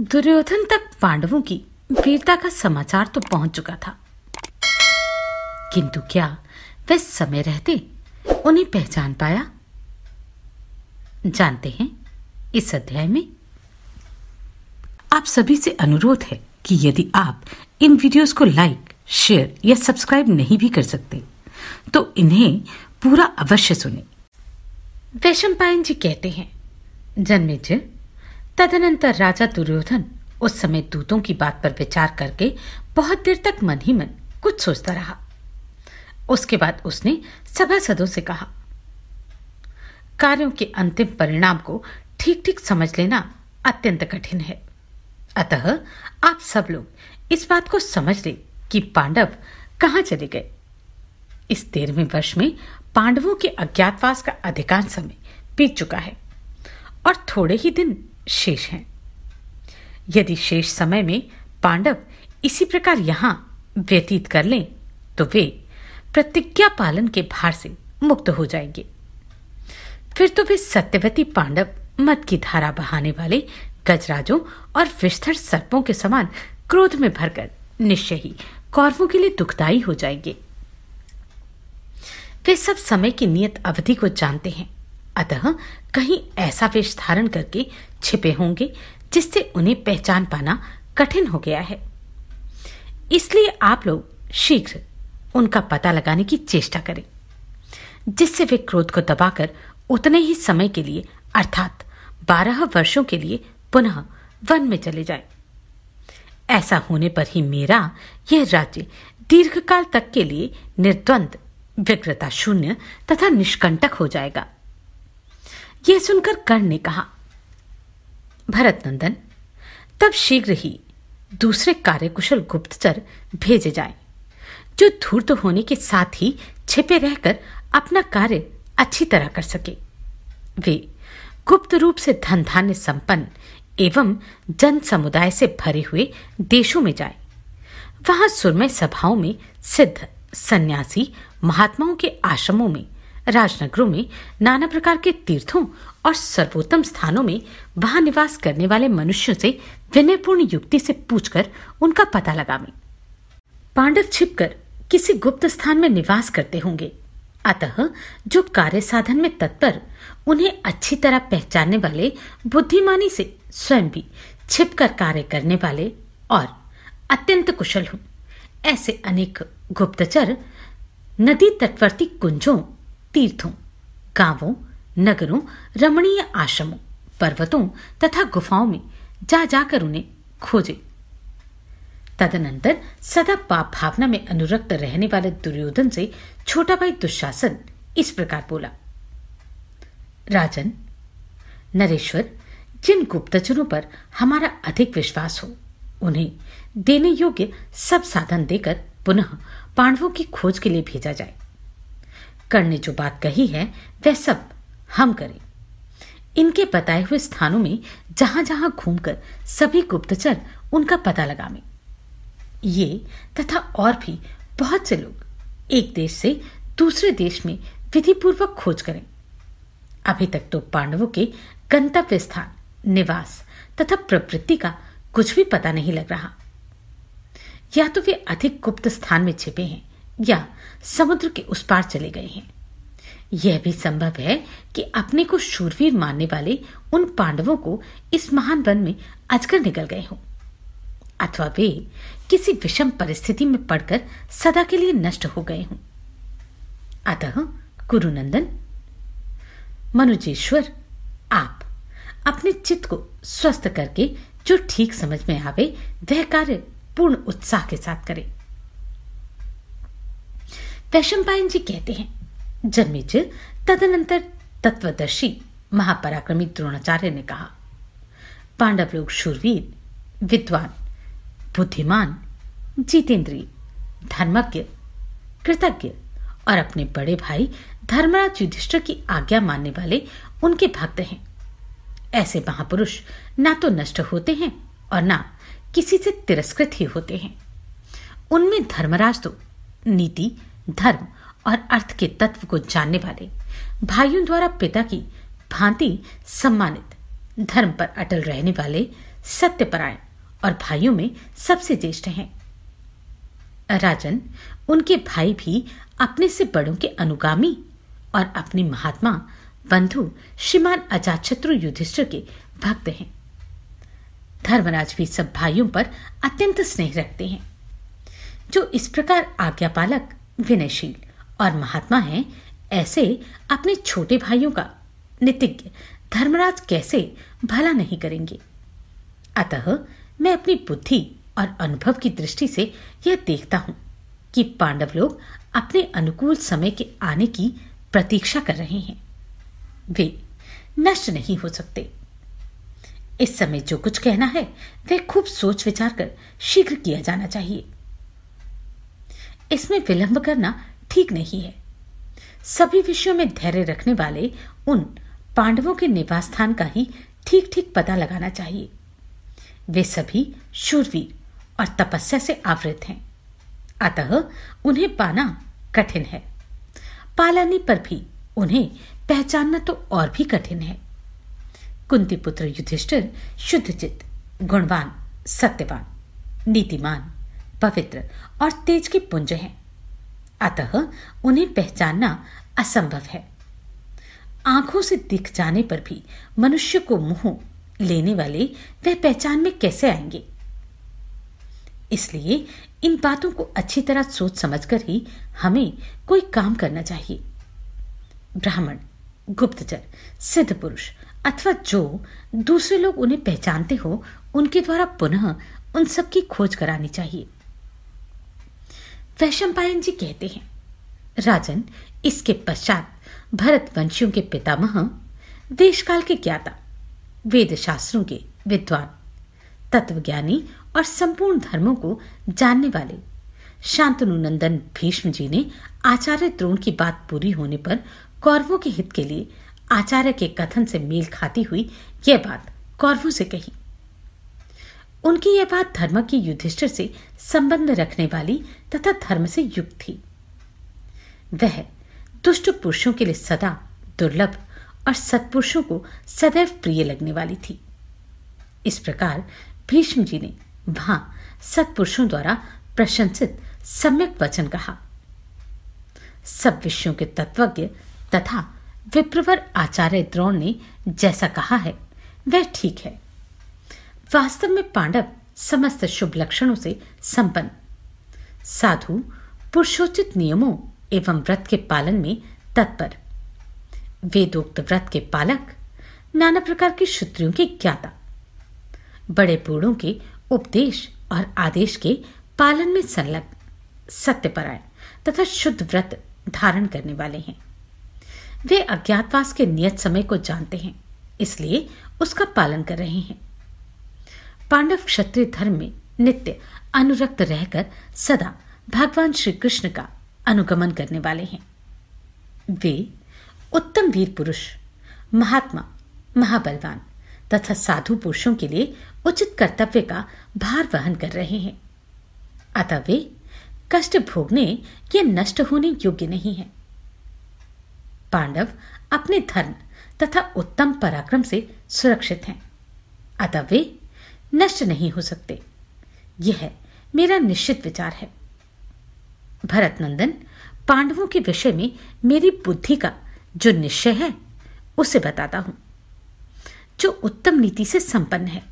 दुर्योधन तक पांडवों की वीरता का समाचार तो पहुंच चुका था किंतु क्या वह समय रहते उन्हें पहचान पाया जानते हैं इस अध्याय में आप सभी से अनुरोध है कि यदि आप इन वीडियोस को लाइक शेयर या सब्सक्राइब नहीं भी कर सकते तो इन्हें पूरा अवश्य सुने पायन जी कहते हैं जन्मेजय तदनंतर राजा दुर्योधन उस समय दूतों की बात पर विचार करके बहुत देर तक मन ही मन कुछ सोचता रहा उसके बाद उसने सदों से कहा कार्यों के अंतिम परिणाम को ठीक ठीक समझ लेना अत्यंत कठिन है अतः आप सब लोग इस बात को समझ ले कि पांडव कहा चले गए इस तेरहवें वर्ष में पांडवों के अज्ञातवास का अधिकांश समय बीत चुका है और थोड़े ही दिन शेष हैं यदि शेष समय में पांडव इसी प्रकार यहां व्यतीत कर लें तो वे प्रतिज्ञा पालन के भार से मुक्त हो जाएंगे फिर तो वे सत्यवती पांडव मत की धारा बहाने वाले गजराजों और विस्तर सर्पों के समान क्रोध में भरकर निश्चय ही कौरवों के लिए दुखदायी हो जाएंगे वे सब समय की नियत अवधि को जानते हैं अतः कहीं ऐसा वेश धारण करके छिपे होंगे जिससे उन्हें पहचान पाना कठिन हो गया है इसलिए आप लोग शीघ्र उनका पता लगाने की चेष्टा करें जिससे वे क्रोध को दबाकर उतने ही समय के लिए अर्थात बारह वर्षों के लिए पुनः वन में चले जाए ऐसा होने पर ही मेरा यह राज्य दीर्घकाल तक के लिए निर्द्वंद व्यग्रता शून्य तथा निष्कंटक हो जाएगा यह सुनकर कर्ण ने कहा भरत नंदन तब शीघ्र ही दूसरे कार्यकुशल गुप्तचर भेजे जाए जो धूर्त होने के साथ ही छिपे रहकर अपना कार्य अच्छी तरह कर सके वे गुप्त रूप से धन धान्य संपन्न एवं जन समुदाय से भरे हुए देशों में जाए वहां सुरमय सभाओं में सिद्ध सन्यासी महात्माओं के आश्रमों में राजनगरों में नाना प्रकार के तीर्थों और सर्वोत्तम स्थानों में वहां निवास करने वाले मनुष्यों से विनयपूर्ण युक्ति से पूछकर उनका पता लगा पांडव छिपकर किसी गुप्त स्थान में निवास करते होंगे अतः जो कार्य साधन में तत्पर उन्हें अच्छी तरह पहचानने वाले बुद्धिमानी से स्वयं भी छिपकर कार्य करने वाले और अत्यंत कुशल हूं ऐसे अनेक गुप्तचर नदी तटवर्ती कुंजों तीर्थों गांवों नगरों रमणीय आश्रमों पर्वतों तथा गुफाओं में जा जाकर उन्हें खोजे तदनंतर सदा पाप भावना में अनुरक्त रहने वाले दुर्योधन से छोटा भाई दुशासन इस प्रकार बोला राजन नरेश्वर जिन गुप्तचरों पर हमारा अधिक विश्वास हो उन्हें देने योग्य सब साधन देकर पुनः पांडवों की खोज के लिए भेजा जाए कर ने जो बात कही है वह सब हम करें इनके बताए हुए स्थानों में जहां जहां घूमकर सभी गुप्तचर उनका पता लगा में ये तथा और भी बहुत से लोग एक देश से दूसरे देश में विधिपूर्वक खोज करें अभी तक तो पांडवों के गंतव्य स्थान निवास तथा प्रवृत्ति का कुछ भी पता नहीं लग रहा या तो वे अधिक गुप्त स्थान में छिपे हैं या समुद्र के उस पार चले गए हैं यह भी संभव है कि अपने को शूरवीर मानने वाले उन पांडवों को इस महान वन में अजगर निकल गए हों अथवा वे किसी विषम परिस्थिति में पड़कर सदा के लिए नष्ट हो गए हों अतः गुरुनंदन मनुजेश्वर आप अपने चित्त को स्वस्थ करके जो ठीक समझ में आवे वह कार्य पूर्ण उत्साह के साथ करें वैशंपायन जी कहते हैं जन्मेज तदनंतर तत्वदर्शी महापराक्रमी द्रोणाचार्य ने कहा पांडव लोग शूरवीर विद्वान बुद्धिमान जितेंद्री धर्मज्ञ कृतज्ञ और अपने बड़े भाई धर्मराज युधिष्ठ की आज्ञा मानने वाले उनके भक्त हैं ऐसे महापुरुष ना तो नष्ट होते हैं और ना किसी से तिरस्कृत ही होते हैं उनमें धर्मराज तो नीति धर्म और अर्थ के तत्व को जानने वाले भाइयों द्वारा पिता की भांति सम्मानित धर्म पर अटल रहने वाले सत्यपरायण और भाइयों में सबसे ज्येष्ठ हैं राजन उनके भाई भी अपने से बड़ों के अनुगामी और अपने महात्मा बंधु श्रीमान अजातशत्रु युधिष्ठिर के भक्त हैं धर्मराज भी सब भाइयों पर अत्यंत स्नेह रखते हैं जो इस प्रकार आज्ञापालक विनयशील और महात्मा हैं ऐसे अपने छोटे भाइयों का नितिज्ञ धर्मराज कैसे भला नहीं करेंगे अतः मैं अपनी बुद्धि और अनुभव की दृष्टि से यह देखता हूं कि पांडव लोग अपने अनुकूल समय के आने की प्रतीक्षा कर रहे हैं वे नष्ट नहीं हो सकते इस समय जो कुछ कहना है वह खूब सोच विचार कर शीघ्र किया जाना चाहिए इसमें विलंब करना ठीक नहीं है सभी विषयों में धैर्य रखने वाले उन पांडवों के निवास स्थान का ही ठीक ठीक पता लगाना चाहिए वे सभी शूरवीर और तपस्या से आवृत हैं अतः उन्हें पाना कठिन है पालानी पर भी उन्हें पहचानना तो और भी कठिन है कुंती पुत्र युधिष्ठिर शुद्धचित गुणवान सत्यवान नीतिमान पवित्र और तेज के पुंज हैं अतः उन्हें पहचानना असंभव है आंखों से दिख जाने पर भी मनुष्य को मुंह लेने वाले वह पहचान में कैसे आएंगे इसलिए इन बातों को अच्छी तरह सोच समझकर ही हमें कोई काम करना चाहिए ब्राह्मण गुप्तचर सिद्ध पुरुष अथवा जो दूसरे लोग उन्हें पहचानते हो उनके द्वारा पुनः उन सब की खोज करानी चाहिए वैशंपायन जी कहते हैं राजन इसके पश्चात भरत वंशियों के पितामह देशकाल के ज्ञाता वेद शास्त्रों के विद्वान तत्वज्ञानी और संपूर्ण धर्मों को जानने वाले शांतनु नंदन भीष्म जी ने आचार्य द्रोण की बात पूरी होने पर कौरवों के हित के लिए आचार्य के कथन से मेल खाती हुई यह बात कौरवों से कही उनकी यह बात धर्म की युधिष्ठिर से संबंध रखने वाली तथा धर्म से युक्त थी वह दुष्ट पुरुषों के लिए सदा दुर्लभ और सत्पुरुषों को सदैव प्रिय लगने वाली थी इस प्रकार भीष्म जी ने वहां सत्पुरुषों द्वारा प्रशंसित सम्यक वचन कहा सब विषयों के तत्वज्ञ तथा विप्रवर आचार्य द्रोण ने जैसा कहा है वह ठीक है वास्तव में पांडव समस्त शुभ लक्षणों से संपन्न साधु पुरुषोचित नियमों एवं व्रत के पालन में तत्पर वेदोक्त व्रत के पालक नाना प्रकार की शुद्रियों के ज्ञाता बड़े बूढ़ों के उपदेश और आदेश के पालन में संलग्न सत्यपरायण तथा शुद्ध व्रत धारण करने वाले हैं वे अज्ञातवास के नियत समय को जानते हैं इसलिए उसका पालन कर रहे हैं पांडव क्षत्रिय धर्म में नित्य अनुरक्त रहकर सदा भगवान श्री कृष्ण का अनुगमन करने वाले हैं वे उत्तम वीर पुरुष महात्मा महाबलवान तथा साधु पुरुषों के लिए उचित कर्तव्य का भार वहन कर रहे हैं अतः वे कष्ट भोगने या नष्ट होने योग्य नहीं है पांडव अपने धर्म तथा उत्तम पराक्रम से सुरक्षित हैं अतः वे नष्ट नहीं हो सकते यह मेरा निश्चित विचार है भरत नंदन पांडवों के विषय में मेरी बुद्धि का जो निश्चय है उसे बताता हूं जो उत्तम नीति से संपन्न है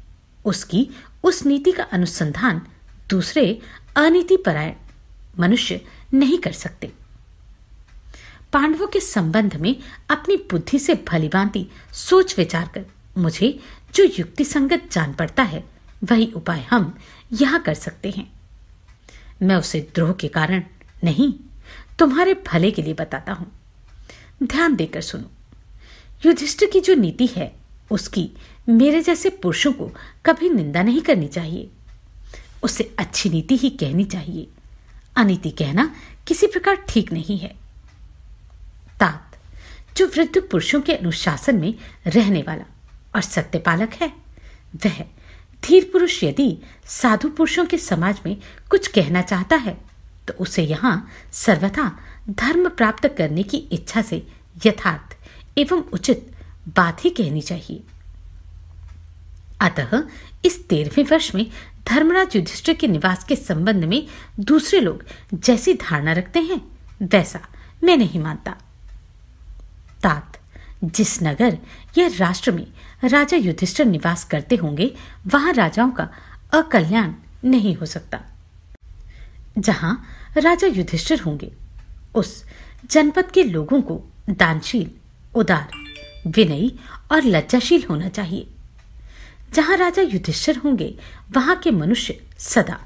उसकी उस नीति का अनुसंधान दूसरे अनीति परायण मनुष्य नहीं कर सकते पांडवों के संबंध में अपनी बुद्धि से भलीभांति सोच विचार कर मुझे जो युक्ति संगत जान पड़ता है वही उपाय हम यहां कर सकते हैं मैं उसे द्रोह के कारण नहीं तुम्हारे भले के लिए बताता हूं ध्यान देकर सुनो युधिष्ठ की जो नीति है उसकी मेरे जैसे पुरुषों को कभी निंदा नहीं करनी चाहिए उसे अच्छी नीति ही कहनी चाहिए अनीति कहना किसी प्रकार ठीक नहीं है तात जो वृद्ध पुरुषों के अनुशासन में रहने वाला और सत्यपालक है वह धीर पुरुष यदि साधु पुरुषों के समाज में कुछ कहना चाहता है तो उसे यहाँ सर्वथा धर्म प्राप्त करने की इच्छा से यथार्थ एवं उचित बात ही कहनी चाहिए अतः इस तेरहवें वर्ष में धर्मराज युधिष्ठ के निवास के संबंध में दूसरे लोग जैसी धारणा रखते हैं वैसा मैं नहीं मानता तात जिस नगर या राष्ट्र में राजा युधिष्ठिर निवास करते होंगे वहां राजाओं का अकल्याण नहीं हो सकता जहां राजा युधिष्ठिर होंगे उस जनपद के लोगों को दानशील उदार विनयी और लज्जाशील होना चाहिए जहां राजा युधिष्ठिर होंगे वहां के मनुष्य सदा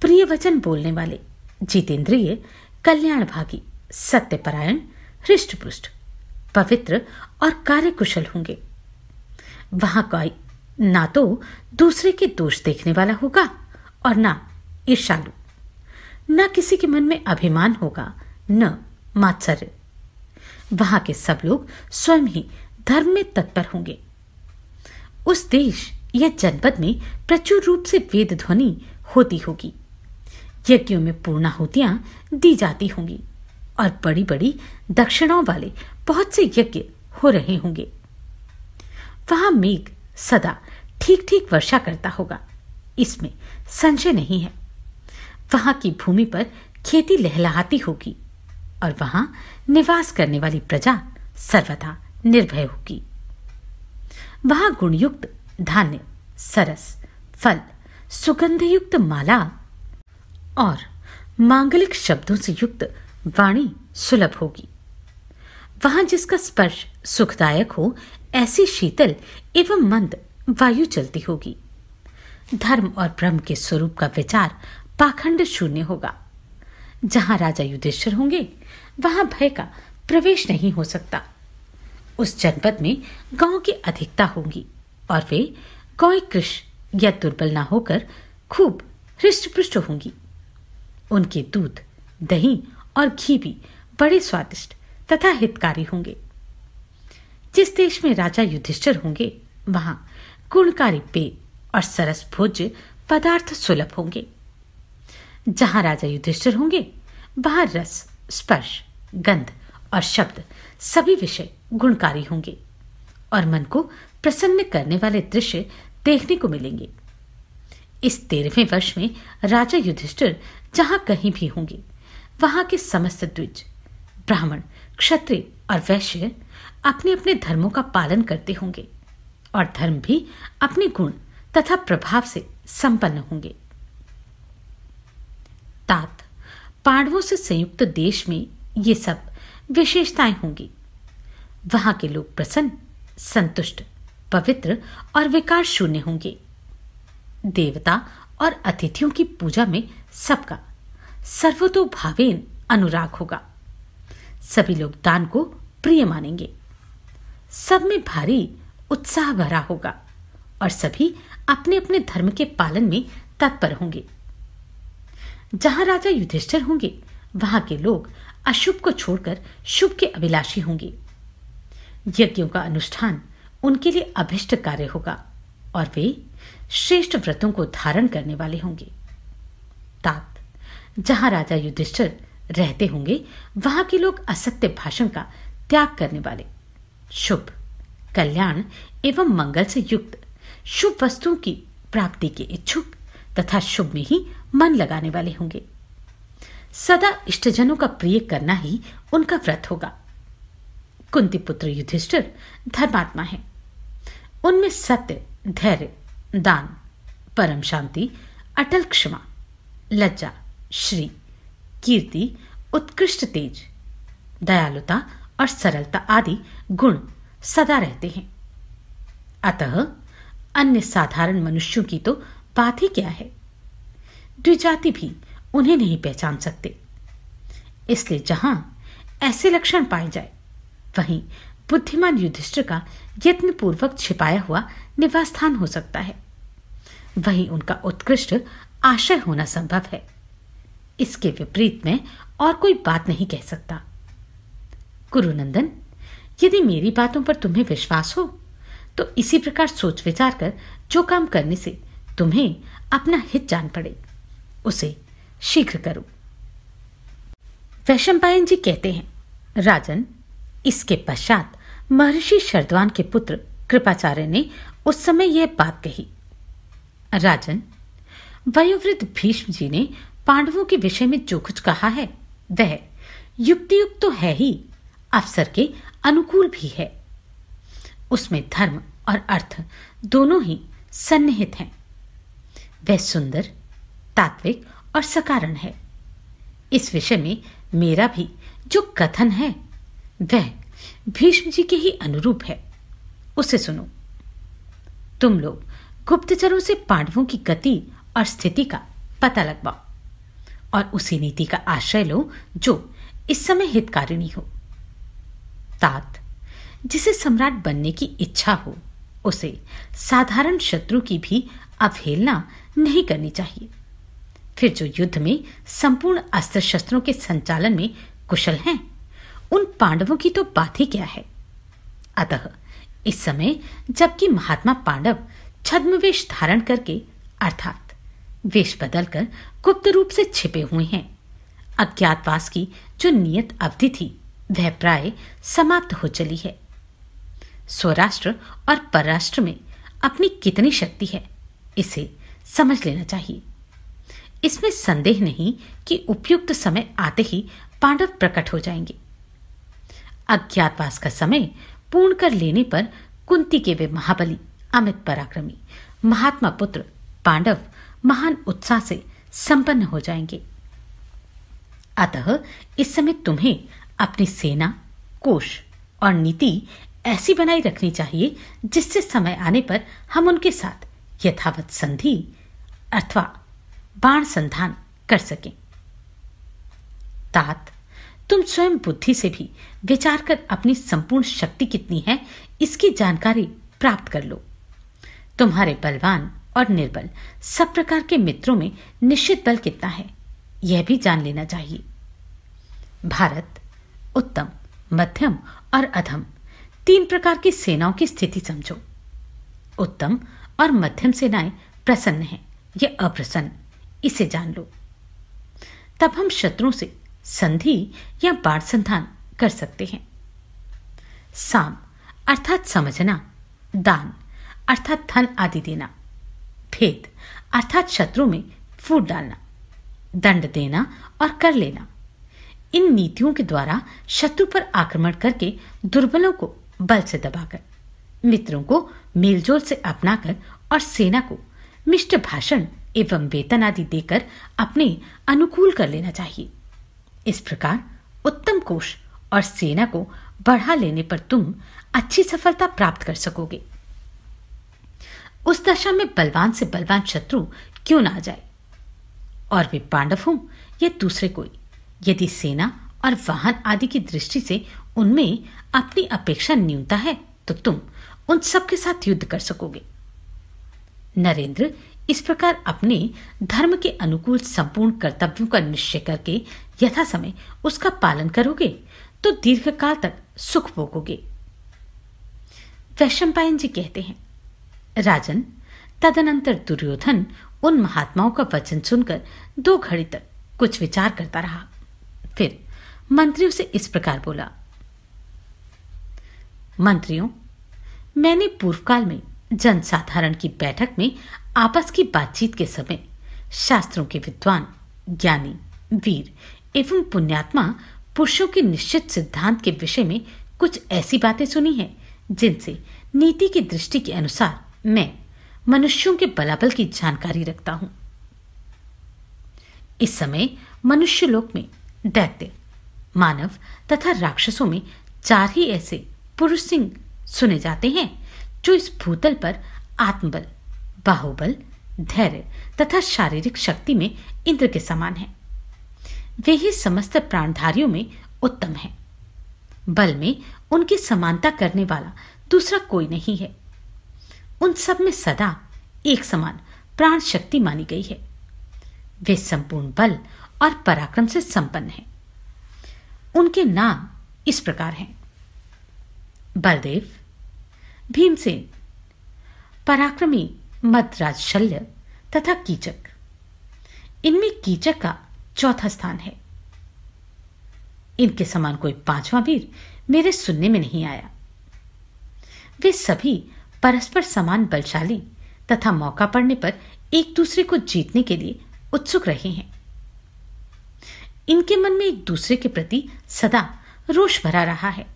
प्रिय वचन बोलने वाले जितेंद्रिय कल्याण भागी सत्यपरायण हृष्ट पुष्ट पवित्र और कार्यकुशल होंगे वहां कोई ना तो दूसरे के दोष देखने वाला होगा और ना ईर्षालु न किसी के मन में अभिमान होगा न मात्सर्य वहां के सब लोग स्वयं ही धर्म में तत्पर होंगे उस देश या जनपद में प्रचुर रूप से वेद ध्वनि होती होगी यज्ञों में पूर्णाहुतियां दी जाती होंगी और बड़ी बड़ी दक्षिणाओं वाले बहुत से यज्ञ हो रहे होंगे वहां मेघ सदा ठीक ठीक वर्षा करता होगा इसमें संशय नहीं है वहां की भूमि पर खेती लहलाहाती होगी और वहां निवास करने वाली प्रजा सर्वथा निर्भय होगी वहां गुणयुक्त धान्य सरस फल सुगंधयुक्त माला और मांगलिक शब्दों से युक्त वाणी सुलभ होगी वहां जिसका स्पर्श सुखदायक हो ऐसी शीतल एवं मंद वायु चलती होगी धर्म और ब्रह्म के स्वरूप का विचार पाखंड शून्य होगा जहां राजा युधिष्ठिर होंगे वहां भय का प्रवेश नहीं हो सकता उस जनपद में गांव की अधिकता होगी और वे गौ कृष्ण या दुर्बल ना होकर खूब हृष्ट होंगी उनके दूध दही और घी भी बड़े स्वादिष्ट तथा हितकारी होंगे जिस देश में राजा युधिष्ठिर होंगे वहां गुणकारी पेय और सरस भोज्य पदार्थ सुलभ होंगे जहां राजा युधिष्ठिर होंगे वहां रस स्पर्श गंध और शब्द सभी विषय गुणकारी होंगे और मन को प्रसन्न करने वाले दृश्य देखने को मिलेंगे इस तेरहवें वर्ष में राजा युधिष्ठिर जहां कहीं भी होंगे वहां के समस्त द्विज ब्राह्मण क्षत्रिय और वैश्य अपने अपने धर्मों का पालन करते होंगे और धर्म भी अपने गुण तथा प्रभाव से संपन्न होंगे तात पांडवों से संयुक्त देश में ये सब विशेषताएं होंगी वहां के लोग प्रसन्न संतुष्ट पवित्र और विकार शून्य होंगे देवता और अतिथियों की पूजा में सबका सर्वतोभावेन अनुराग होगा सभी लोग दान को प्रिय मानेंगे सब में भारी उत्साह भरा होगा और सभी अपने अपने धर्म के पालन में तत्पर होंगे जहां राजा युधिष्ठिर होंगे वहां के लोग अशुभ को छोड़कर शुभ के अभिलाषी होंगे यज्ञों का अनुष्ठान उनके लिए अभिष्ट कार्य होगा और वे श्रेष्ठ व्रतों को धारण करने वाले होंगे तात जहां राजा युधिष्ठिर रहते होंगे वहां के लोग असत्य भाषण का त्याग करने वाले शुभ कल्याण एवं मंगल से युक्त शुभ वस्तुओं की प्राप्ति के इच्छुक तथा शुभ में ही मन लगाने वाले होंगे सदा इष्टजनों का प्रिय करना ही उनका व्रत होगा कुंती पुत्र युधिष्ठिर धर्मात्मा है उनमें सत्य धैर्य दान परम शांति अटल क्षमा लज्जा श्री कीर्ति उत्कृष्ट तेज दयालुता और सरलता आदि गुण सदा रहते हैं अतः अन्य साधारण मनुष्यों की तो बात ही क्या है द्विजाति भी उन्हें नहीं पहचान सकते इसलिए जहां ऐसे लक्षण पाए जाए वहीं बुद्धिमान युधिष्ठ का यत्न पूर्वक छिपाया हुआ निवास स्थान हो सकता है वहीं उनका उत्कृष्ट आशय होना संभव है इसके विपरीत में और कोई बात नहीं कह सकता गुरुनंदन यदि मेरी बातों पर तुम्हें विश्वास हो तो इसी प्रकार सोच विचार कर जो काम करने से तुम्हें अपना हित जान पड़े उसे शीघ्र करो वैशंपायन जी कहते हैं राजन इसके पश्चात महर्षि शरदवान के पुत्र कृपाचार्य ने उस समय यह बात कही राजन वयोवृद्ध भीष्म जी ने पांडवों के विषय में जो कुछ कहा है वह युक्तियुक्त तो है ही अवसर के अनुकूल भी है उसमें धर्म और अर्थ दोनों ही सन्निहित हैं वह सुंदर तात्विक और सकारण है इस विषय में मेरा भी जो कथन है वह भीष्म जी के ही अनुरूप है उसे सुनो तुम लोग गुप्तचरों से पांडवों की गति और स्थिति का पता लगवाओ और उसी नीति का आश्रय लो जो इस समय हितकारिणी हो तात जिसे सम्राट बनने की इच्छा हो उसे साधारण शत्रु की भी अवहेलना नहीं करनी चाहिए फिर जो युद्ध में संपूर्ण अस्त्र शस्त्रों के संचालन में कुशल हैं उन पांडवों की तो बात ही क्या है अतः इस समय जबकि महात्मा पांडव छद्मवेश धारण करके अर्थात वेश बदलकर गुप्त रूप से छिपे हुए हैं अज्ञातवास की जो नियत अवधि थी वह प्राय समाप्त हो चली है स्वराष्ट्र और परराष्ट्र में अपनी कितनी शक्ति है इसे समझ लेना चाहिए इसमें संदेह नहीं कि उपयुक्त समय आते ही पांडव प्रकट हो जाएंगे अज्ञातवास का समय पूर्ण कर लेने पर कुंती के वे महाबली अमित पराक्रमी महात्मा पुत्र पांडव महान उत्साह से संपन्न हो जाएंगे अतः इस समय तुम्हें अपनी सेना कोष और नीति ऐसी बनाई रखनी चाहिए जिससे समय आने पर हम उनके साथ यथावत संधि अथवा बाण संधान कर सकें तात तुम स्वयं बुद्धि से भी विचार कर अपनी संपूर्ण शक्ति कितनी है इसकी जानकारी प्राप्त कर लो तुम्हारे बलवान और निर्बल सब प्रकार के मित्रों में निश्चित बल कितना है यह भी जान लेना चाहिए भारत उत्तम मध्यम और अधम तीन प्रकार की सेनाओं की स्थिति समझो उत्तम और मध्यम सेनाएं प्रसन्न हैं या अप्रसन्न इसे जान लो तब हम शत्रुओं से संधि या बाढ़ संधान कर सकते हैं साम अर्थात समझना दान अर्थात धन आदि देना भेद अर्थात शत्रु में फूट डालना दंड देना और कर लेना इन नीतियों के द्वारा शत्रु पर आक्रमण करके दुर्बलों को बल से दबाकर मित्रों को मेलजोल से अपनाकर और सेना को मिष्ट भाषण एवं वेतन आदि देकर अपने अनुकूल कर लेना चाहिए इस प्रकार उत्तम कोष और सेना को बढ़ा लेने पर तुम अच्छी सफलता प्राप्त कर सकोगे उस दशा में बलवान से बलवान शत्रु क्यों ना जाए और वे पांडव हों या दूसरे कोई यदि सेना और वाहन आदि की दृष्टि से उनमें अपनी अपेक्षा न्यूनता है तो तुम उन सब के साथ युद्ध कर सकोगे नरेंद्र इस प्रकार अपने धर्म के अनुकूल संपूर्ण कर्तव्यों का निश्चय करके यथा समय उसका पालन करोगे तो दीर्घकाल तक सुख भोगोगे वैश्यम जी कहते हैं राजन तदनंतर दुर्योधन उन महात्माओं का वचन सुनकर दो घड़ी तक कुछ विचार करता रहा फिर मंत्रियों से इस प्रकार बोला मंत्रियों मैंने पूर्वकाल में जनसाधारण की बैठक में आपस की बातचीत के समय शास्त्रों के विद्वान ज्ञानी वीर एवं पुण्यात्मा पुरुषों के निश्चित सिद्धांत के विषय में कुछ ऐसी बातें सुनी हैं जिनसे नीति की दृष्टि के अनुसार मैं मनुष्यों के बलाबल की जानकारी रखता हूं इस समय मनुष्य लोक में दैत्य मानव तथा राक्षसों में चार ही ऐसे पुरुष सिंह सुने जाते हैं जो इस भूतल पर आत्मबल बाहुबल धैर्य तथा शारीरिक शक्ति में इंद्र के समान हैं वे ही समस्त प्राणधारियों में उत्तम हैं बल में उनकी समानता करने वाला दूसरा कोई नहीं है उन सब में सदा एक समान प्राण शक्ति मानी गई है वे संपूर्ण बल और पराक्रम से संपन्न हैं उनके नाम इस प्रकार हैं बलदेव भीमसेन पराक्रमी मत शल्य तथा कीचक इनमें कीचक का चौथा स्थान है इनके समान कोई पांचवा वीर मेरे सुनने में नहीं आया वे सभी परस्पर समान बलशाली तथा मौका पड़ने पर एक दूसरे को जीतने के लिए उत्सुक रहे हैं इनके मन में एक दूसरे के प्रति सदा रोष भरा रहा है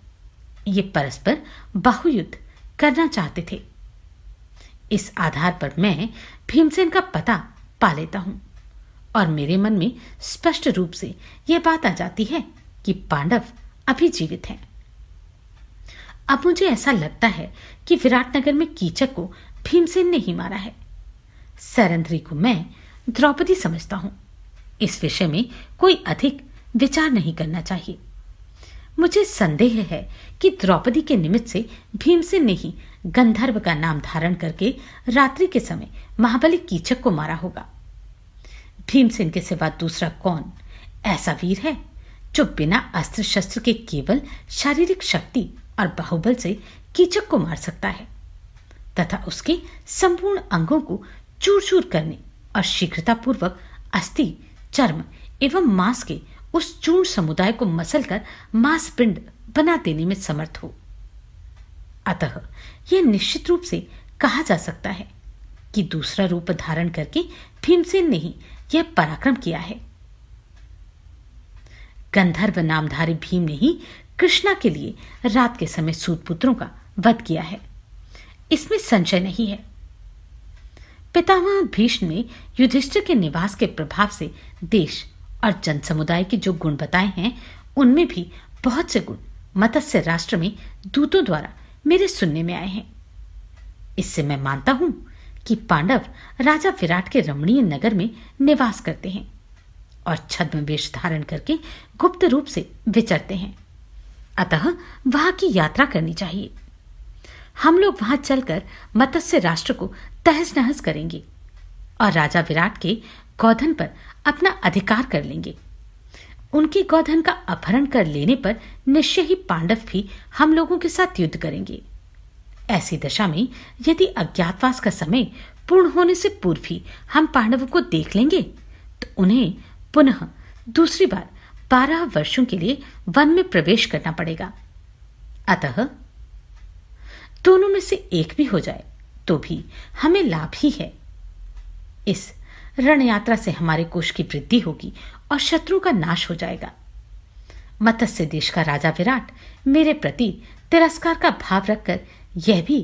ये परस्पर बाहुयुद्ध करना चाहते थे इस आधार पर मैं भीमसेन का पता पा लेता हूं और मेरे मन में स्पष्ट रूप से यह बात आ जाती है कि पांडव अभी जीवित हैं अब मुझे ऐसा लगता है कि विराटनगर में कीचक को भीमसेन ने ही मारा है सरंद्री को मैं द्रौपदी समझता हूं इस विषय में कोई अधिक विचार नहीं करना चाहिए मुझे संदेह है कि द्रौपदी के निमित्त से भीमसेन ने ही गंधर्व का नाम धारण करके रात्रि के समय महाबली कीचक को मारा होगा भीमसेन के सिवा दूसरा कौन ऐसा वीर है जो बिना अस्त्र शस्त्र के केवल शारीरिक शक्ति और बाहुबल से कीचक को मार सकता है तथा उसके संपूर्ण अंगों को चूर चूर करने और शीघ्रतापूर्वक अस्थि चर्म एवं मांस के उस चूर्ण समुदाय को मसल कर मांस पिंड बना देने में समर्थ हो अतः यह निश्चित रूप से कहा जा सकता है कि दूसरा रूप धारण करके भीमसेन ने ही यह पराक्रम किया है गंधर्व नामधारी भीम ने ही कृष्णा के लिए रात के समय सूद पुत्रों का वध किया है इसमें संशय नहीं है पितामह भीष्म ने युधिष्ठिर के निवास के प्रभाव से देश और जनसमुदाय के जो गुण बताए हैं उनमें भी बहुत से गुण मत्स्य राष्ट्र में दूतों द्वारा मेरे सुनने में आए हैं इससे मैं मानता हूं कि पांडव राजा विराट के रमणीय नगर में निवास करते हैं और छद्म वेश धारण करके गुप्त रूप से विचरते हैं अतः वहां की यात्रा करनी चाहिए हम लोग वहां चलकर मत्स्य राष्ट्र को तहस नहस करेंगे और राजा विराट के गौधन पर अपना अधिकार कर लेंगे उनके गौधन का अपहरण कर लेने पर निश्चय ही पांडव भी हम लोगों के साथ युद्ध करेंगे ऐसी दशा में यदि अज्ञातवास का समय पूर्ण होने से पूर्व ही हम पांडवों को देख लेंगे तो उन्हें पुनः दूसरी बार बारह वर्षों के लिए वन में प्रवेश करना पड़ेगा अतः दोनों में से एक भी हो जाए तो भी हमें लाभ ही है इस रण यात्रा से हमारे कोष की वृद्धि होगी और शत्रु का नाश हो जाएगा मत्स्य देश का राजा विराट मेरे प्रति तिरस्कार का भाव रखकर यह भी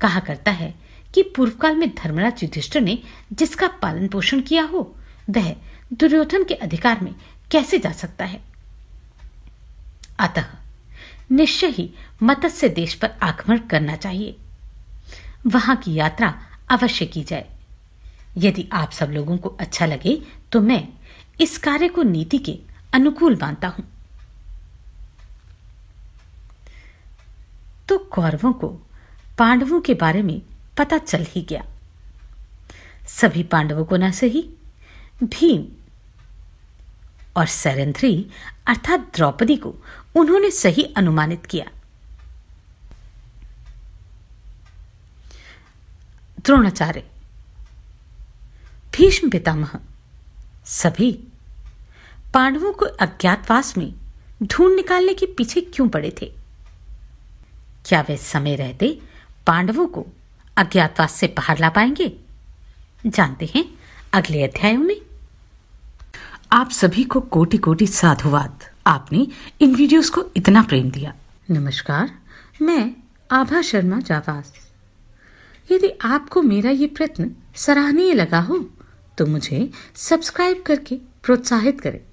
कहा करता है कि पूर्वकाल में धर्मराज युधिष्ठिर ने जिसका पालन पोषण किया हो वह दुर्योधन के अधिकार में कैसे जा सकता है अतः निश्चय ही मत्स्य देश पर आक्रमण करना चाहिए वहां की यात्रा अवश्य की जाए यदि आप सब लोगों को अच्छा लगे तो मैं इस कार्य को नीति के अनुकूल मानता हूं तो कौरवों को पांडवों के बारे में पता चल ही गया सभी पांडवों को न सही भीम और सरंध्री अर्थात द्रौपदी को उन्होंने सही अनुमानित किया द्रोणाचार्य भीष्म पितामह सभी पांडवों को अज्ञातवास में ढूंढ निकालने के पीछे क्यों पड़े थे क्या वे समय रहते पांडवों को अज्ञातवास से बाहर ला पाएंगे जानते हैं अगले अध्यायों में आप सभी को कोटि कोटि साधुवाद आपने इन वीडियोस को इतना प्रेम दिया नमस्कार मैं आभा शर्मा जावास यदि आपको मेरा ये प्रयत्न सराहनीय लगा हो तो मुझे सब्सक्राइब करके प्रोत्साहित करें